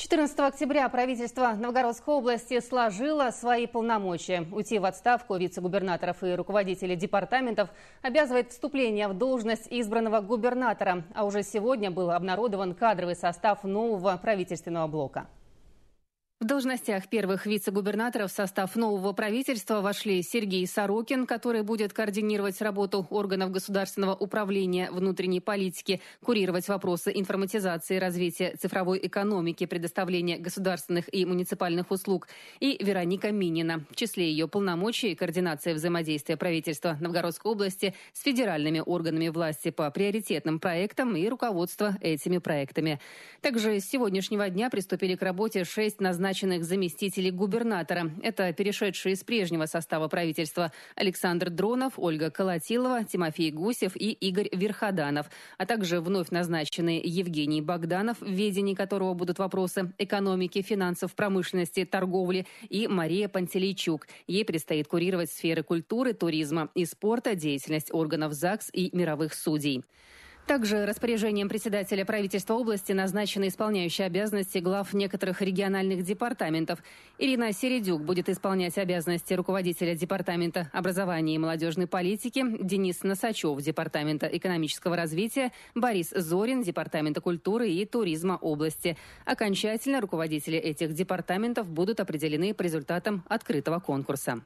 14 октября правительство Новгородской области сложило свои полномочия. Уйти в отставку вице-губернаторов и руководителей департаментов обязывает вступление в должность избранного губернатора. А уже сегодня был обнародован кадровый состав нового правительственного блока. В должностях первых вице-губернаторов в состав нового правительства вошли Сергей Сорокин, который будет координировать работу органов государственного управления внутренней политики, курировать вопросы информатизации, развития цифровой экономики, предоставления государственных и муниципальных услуг, и Вероника Минина. В числе ее полномочий – координация взаимодействия правительства Новгородской области с федеральными органами власти по приоритетным проектам и руководство этими проектами. Также с сегодняшнего дня приступили к работе шесть назначенных назначенных заместителей губернатора. Это перешедшие из прежнего состава правительства Александр Дронов, Ольга Колотилова, Тимофей Гусев и Игорь Верходанов, а также вновь назначенные Евгений Богданов, в ведении которого будут вопросы экономики, финансов, промышленности, торговли, и Мария Пантелейчук. Ей предстоит курировать сферы культуры, туризма и спорта, деятельность органов ЗАГС и мировых судей. Также распоряжением председателя правительства области назначены исполняющие обязанности глав некоторых региональных департаментов. Ирина Середюк будет исполнять обязанности руководителя Департамента образования и молодежной политики, Денис Носачев, Департамента экономического развития, Борис Зорин, Департамента культуры и туризма области. Окончательно руководители этих департаментов будут определены по результатам открытого конкурса.